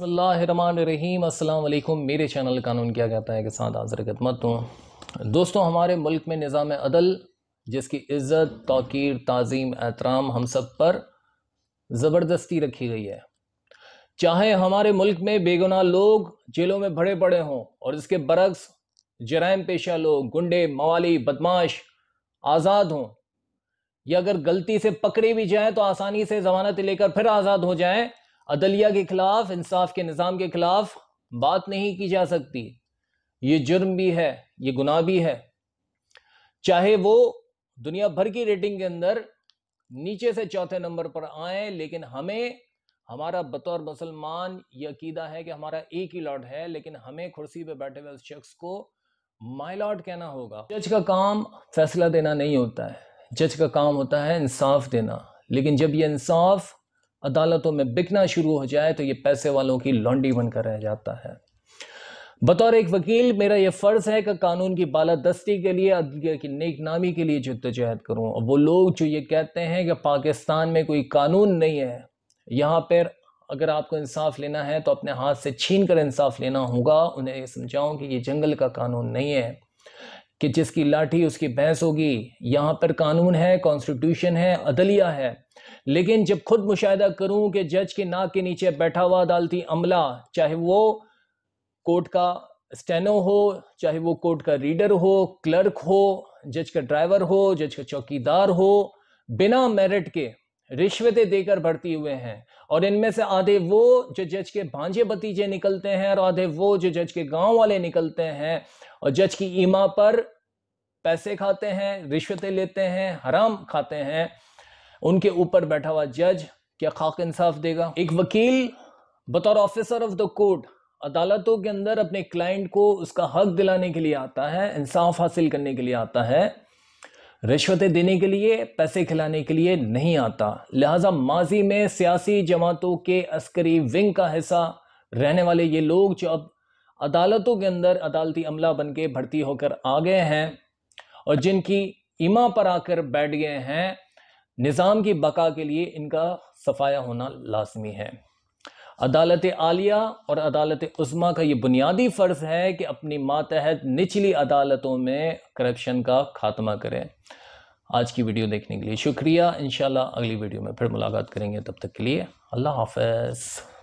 रहीम अस्सलाम वालेकुम मेरे चैनल कानून किया कहता है के साथ हाजिर खदमत हूँ दोस्तों हमारे मुल्क में निज़ाम अदल जिसकी इज़्ज़त तोकीर तज़ीम एहतराम हम सब पर ज़बरदस्ती रखी गई है चाहे हमारे मुल्क में बेगुनाह लोग जेलों में भरे पड़े हों और इसके बरक्स जराइम पेशा लोग गुंडे मवाली बदमाश आज़ाद हों या अगर गलती से पकड़े भी जाएँ तो आसानी से जमानत लेकर फिर आज़ाद हो जाएँ अदलिया के खिलाफ इंसाफ के निज़ाम के खिलाफ बात नहीं की जा सकती ये जुर्म भी है ये गुनाह भी है चाहे वो दुनिया भर की रेटिंग के अंदर नीचे से चौथे नंबर पर आए लेकिन हमें हमारा बतौर मुसलमान ये अकीदा है कि हमारा एक ही लॉट है लेकिन हमें कुर्सी पे बैठे हुए उस शख्स को माई लॉट कहना होगा जज का काम फैसला देना नहीं होता है जज का काम होता है इंसाफ देना लेकिन जब ये इंसाफ अदालतों में बिकना शुरू हो जाए तो ये पैसे वालों की लॉन्डी बनकर रह जाता है बतौर एक वकील मेरा यह फ़र्ज़ है कि कानून की बालादस्ती के लिए अदलिया की नेक नामी के लिए जद्दोजहद करूँ और वो लोग जो ये कहते हैं कि पाकिस्तान में कोई कानून नहीं है यहाँ पर अगर आपको इंसाफ लेना है तो अपने हाथ से छीन कर इंसाफ लेना होगा उन्हें समझाऊं कि ये जंगल का कानून नहीं है कि जिसकी लाठी उसकी भैंस होगी यहाँ पर कानून है कॉन्स्टिट्यूशन है अदलिया है लेकिन जब खुद मुशाह करूँ कि जज के नाक के नीचे बैठा हुआ अदालती अमला चाहे वो कोर्ट का स्टेनो हो चाहे वो कोर्ट का रीडर हो क्लर्क हो जज का ड्राइवर हो जज का चौकीदार हो बिना मेरिट के रिश्वतें देकर भर्ती हुए हैं और इनमें से आधे वो जो जज के भांजे भतीजे निकलते हैं और आधे वो जो जज के गांव वाले निकलते हैं और जज की ईमा पर पैसे खाते हैं रिश्वतें लेते हैं हराम खाते हैं उनके ऊपर बैठा हुआ जज क्या खाक इंसाफ देगा एक वकील बतौर ऑफिसर ऑफ द कोर्ट अदालतों के अंदर अपने क्लाइंट को उसका हक दिलाने के लिए आता है इंसाफ हासिल करने के लिए आता है रिश्वतें देने के लिए पैसे खिलाने के लिए नहीं आता लिहाजा माजी में सियासी जमातों के अस्करी विंग का हिस्सा रहने वाले ये लोग जो अब अदालतों के अंदर अदालती अमला बन के भर्ती होकर आ गए हैं और जिनकी इमा पर आकर बैठ गए हैं निज़ाम की बका के लिए इनका सफाया होना लाजमी है अदालत आलिया और अदालत उस्मा का ये बुनियादी फ़र्ज़ है कि अपनी मातहत निचली अदालतों में करप्शन का खात्मा करें आज की वीडियो देखने के लिए शुक्रिया इन अगली वीडियो में फिर मुलाकात करेंगे तब तक के लिए अल्लाह हाफ